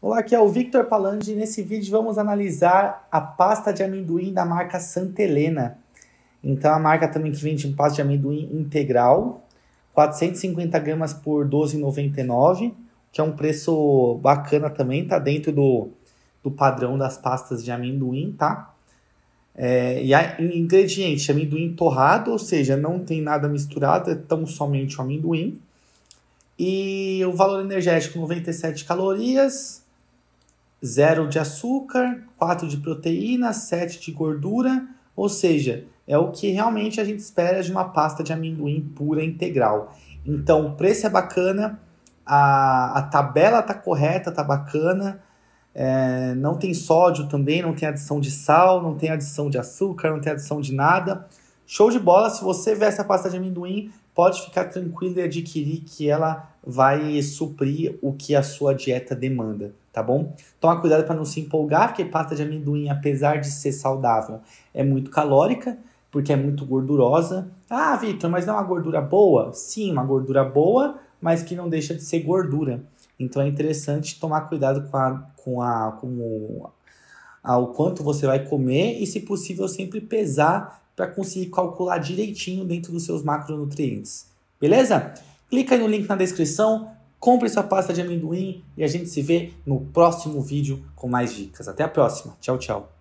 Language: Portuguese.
Olá, aqui é o Victor Palandi e nesse vídeo vamos analisar a pasta de amendoim da marca Santa Helena. Então, a marca também que vende pasta de amendoim integral, 450 gramas por 12,99, que é um preço bacana também, tá dentro do, do padrão das pastas de amendoim, tá? É, e o ingrediente, amendoim torrado, ou seja, não tem nada misturado, é tão somente o amendoim. E o valor energético 97 calorias, 0 de açúcar, 4 de proteína, 7 de gordura, ou seja, é o que realmente a gente espera de uma pasta de amendoim pura integral. Então, o preço é bacana, a, a tabela tá correta, tá bacana, é, não tem sódio também, não tem adição de sal, não tem adição de açúcar, não tem adição de nada. Show de bola, se você vê essa pasta de amendoim, pode ficar tranquilo e adquirir que ela vai suprir o que a sua dieta demanda, tá bom? Toma cuidado para não se empolgar, porque pasta de amendoim, apesar de ser saudável, é muito calórica, porque é muito gordurosa. Ah, Vitor, mas não é uma gordura boa? Sim, uma gordura boa, mas que não deixa de ser gordura. Então é interessante tomar cuidado com a, com a, com o, ao quanto você vai comer e, se possível, sempre pesar para conseguir calcular direitinho dentro dos seus macronutrientes. Beleza? Clica aí no link na descrição, compre sua pasta de amendoim e a gente se vê no próximo vídeo com mais dicas. Até a próxima. Tchau, tchau.